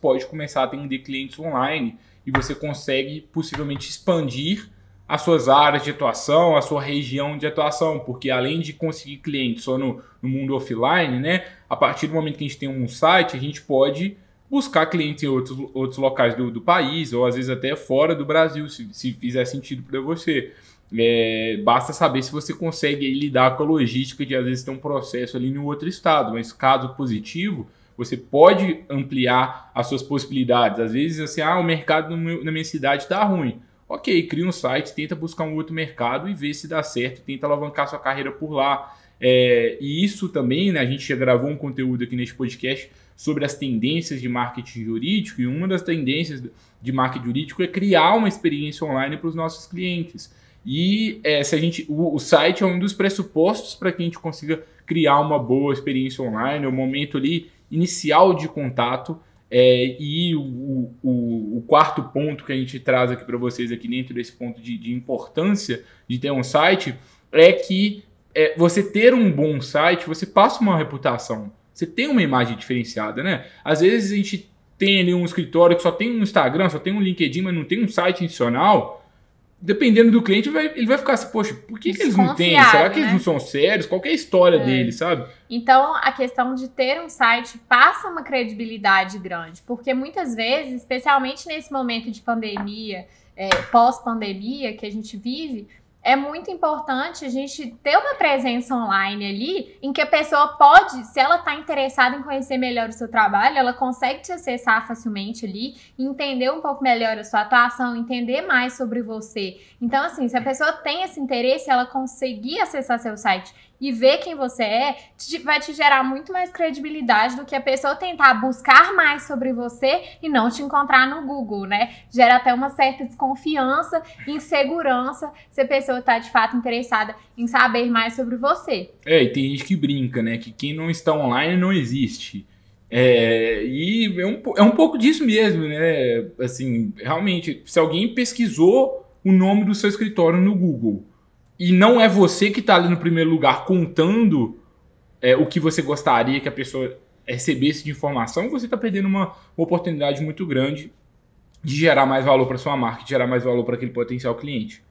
pode começar a atender clientes online e você consegue possivelmente expandir as suas áreas de atuação, a sua região de atuação, porque além de conseguir clientes só no, no mundo offline, né, a partir do momento que a gente tem um site, a gente pode buscar clientes em outros, outros locais do, do país, ou às vezes até fora do Brasil, se, se fizer sentido para você. É, basta saber se você consegue lidar com a logística de às vezes ter um processo ali no outro estado, mas caso positivo, você pode ampliar as suas possibilidades. Às vezes, assim, ah, o mercado meu, na minha cidade está ruim. Ok, cria um site, tenta buscar um outro mercado e vê se dá certo, tenta alavancar sua carreira por lá. É, e isso também, né, a gente já gravou um conteúdo aqui neste podcast sobre as tendências de marketing jurídico, e uma das tendências de marketing jurídico é criar uma experiência online para os nossos clientes. E é, se a gente, o, o, site é um dos pressupostos para que a gente consiga criar uma boa experiência online, é o momento ali inicial de contato. É, e o, o, o, quarto ponto que a gente traz aqui para vocês aqui dentro desse ponto de, de, importância de ter um site é que é, você ter um bom site, você passa uma reputação, você tem uma imagem diferenciada, né? Às vezes a gente tem ali um escritório que só tem um Instagram, só tem um LinkedIn, mas não tem um site adicional dependendo do cliente, vai, ele vai ficar assim, poxa, por que, que eles não têm? Será que né? eles não são sérios? Qual é a história é. deles, sabe? Então, a questão de ter um site passa uma credibilidade grande, porque muitas vezes, especialmente nesse momento de pandemia, é, pós-pandemia que a gente vive, é muito importante a gente ter uma presença online ali, em que a pessoa pode, se ela está interessada em conhecer melhor o seu trabalho, ela consegue te acessar facilmente ali, entender um pouco melhor a sua atuação, entender mais sobre você. Então, assim, se a pessoa tem esse interesse, ela conseguir acessar seu site e ver quem você é, te, vai te gerar muito mais credibilidade do que a pessoa tentar buscar mais sobre você e não te encontrar no Google, né? Gera até uma certa desconfiança, insegurança, se a pessoa tá de fato interessada em saber mais sobre você. É, e tem gente que brinca, né? Que quem não está online não existe. É, e é um, é um pouco disso mesmo, né? Assim, realmente, se alguém pesquisou o nome do seu escritório no Google e não é você que está ali no primeiro lugar contando é, o que você gostaria que a pessoa recebesse de informação, você está perdendo uma, uma, oportunidade muito grande de gerar mais valor para sua marca, de gerar mais valor para aquele potencial cliente.